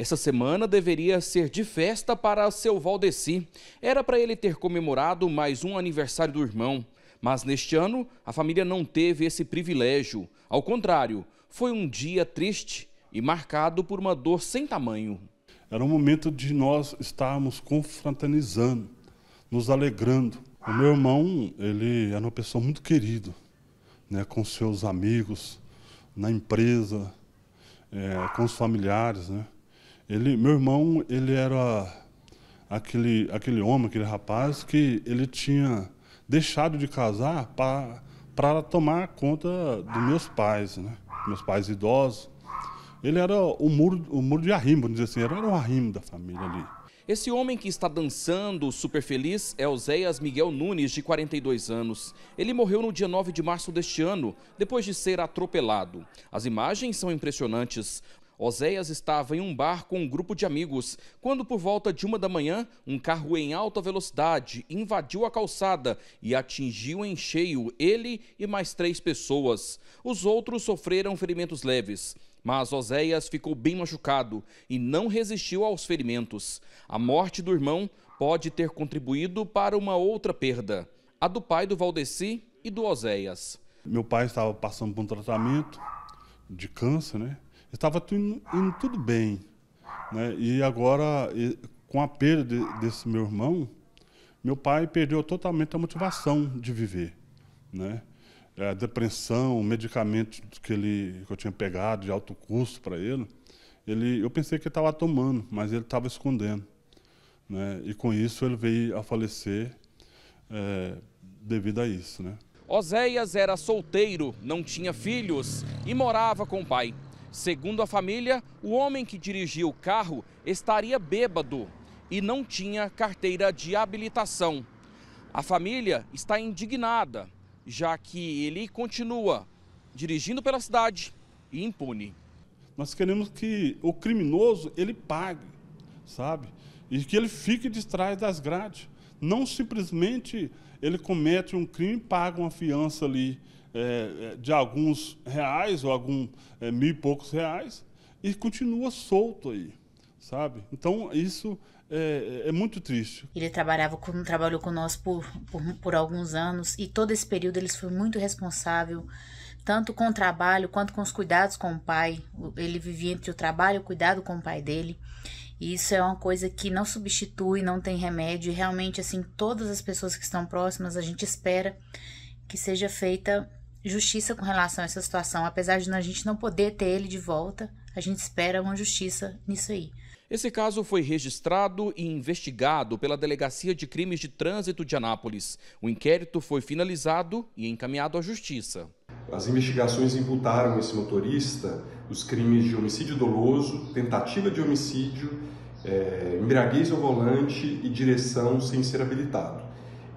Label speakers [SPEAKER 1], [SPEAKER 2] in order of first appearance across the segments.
[SPEAKER 1] Essa semana deveria ser de festa para seu Valdeci. Era para ele ter comemorado mais um aniversário do irmão. Mas neste ano, a família não teve esse privilégio. Ao contrário, foi um dia triste e marcado por uma dor sem tamanho. Era
[SPEAKER 2] um momento de nós estarmos confraternizando, nos alegrando. O meu irmão, ele era uma pessoa muito querida, né, com seus amigos, na empresa, é, com os familiares, né? Ele, meu irmão, ele era aquele, aquele homem, aquele rapaz que ele tinha deixado de casar para tomar conta dos meus pais, né? Meus pais idosos. Ele era o muro, o muro de arrimo, vamos dizer assim, era o arrimo da família ali.
[SPEAKER 1] Esse homem que está dançando super feliz é Oséias Miguel Nunes, de 42 anos. Ele morreu no dia 9 de março deste ano, depois de ser atropelado. As imagens são impressionantes. Oséias estava em um bar com um grupo de amigos, quando por volta de uma da manhã, um carro em alta velocidade invadiu a calçada e atingiu em cheio ele e mais três pessoas. Os outros sofreram ferimentos leves. Mas Oséias ficou bem machucado e não resistiu aos ferimentos. A morte do irmão pode ter contribuído para uma outra perda, a do pai do Valdeci e do Oséias.
[SPEAKER 2] Meu pai estava passando por um tratamento de câncer, né? estava tudo, indo tudo bem. Né? E agora, com a perda desse meu irmão, meu pai perdeu totalmente a motivação de viver. Né? É, a depressão, medicamentos que, ele, que eu tinha pegado de alto custo para ele, ele, eu pensei que ele estava tomando, mas ele estava escondendo. Né? E com isso ele veio a falecer é, devido a isso. Né?
[SPEAKER 1] Oséias era solteiro, não tinha filhos e morava com o pai. Segundo a família, o homem que dirigiu o carro estaria bêbado e não tinha carteira de habilitação. A família está indignada, já que ele continua dirigindo pela cidade e impune. Nós queremos que
[SPEAKER 2] o criminoso ele pague, sabe? E que ele fique de trás das grades. Não simplesmente ele comete um crime e paga uma fiança ali é, é, de alguns reais ou algum é, mil e poucos reais e continua solto aí, sabe? Então isso é, é, muito triste.
[SPEAKER 3] Ele trabalhava com, trabalhou com nós por, por, por, alguns anos e todo esse período ele foi muito responsável, tanto com o trabalho quanto com os cuidados com o pai. Ele vivia entre o trabalho e o cuidado com o pai dele. E isso é uma coisa que não substitui, não tem remédio. E realmente, assim, todas as pessoas que estão próximas, a gente espera que seja feita justiça com relação a essa situação, apesar de a gente não poder ter ele de volta, a gente espera uma justiça nisso aí.
[SPEAKER 1] Esse caso foi registrado e investigado pela Delegacia de Crimes de Trânsito de Anápolis. O inquérito foi finalizado e encaminhado à Justiça.
[SPEAKER 2] As investigações imputaram esse motorista os crimes de homicídio doloso, tentativa de homicídio, é, embriaguez ao volante e direção sem ser habilitado.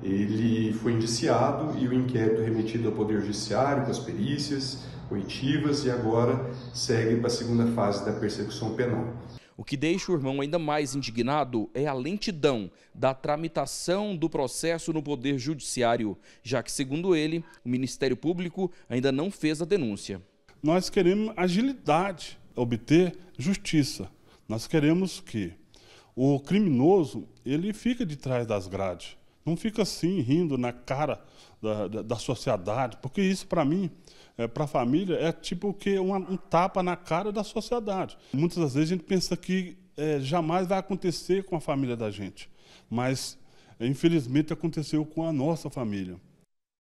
[SPEAKER 2] Ele foi indiciado e o inquérito é remetido ao Poder Judiciário com as perícias, coitivas e agora segue para a segunda fase da persecução
[SPEAKER 1] penal. O que deixa o irmão ainda mais indignado é a lentidão da tramitação do processo no Poder Judiciário, já que, segundo ele, o Ministério Público ainda não fez a denúncia.
[SPEAKER 2] Nós queremos agilidade, obter justiça. Nós queremos que o criminoso ele fique de trás das grades. Não fica assim, rindo na cara da, da, da sociedade, porque isso, para mim, é, para a família, é tipo que um tapa na cara da sociedade. Muitas das vezes a gente pensa que é, jamais vai acontecer com a família da gente, mas infelizmente aconteceu com a nossa família.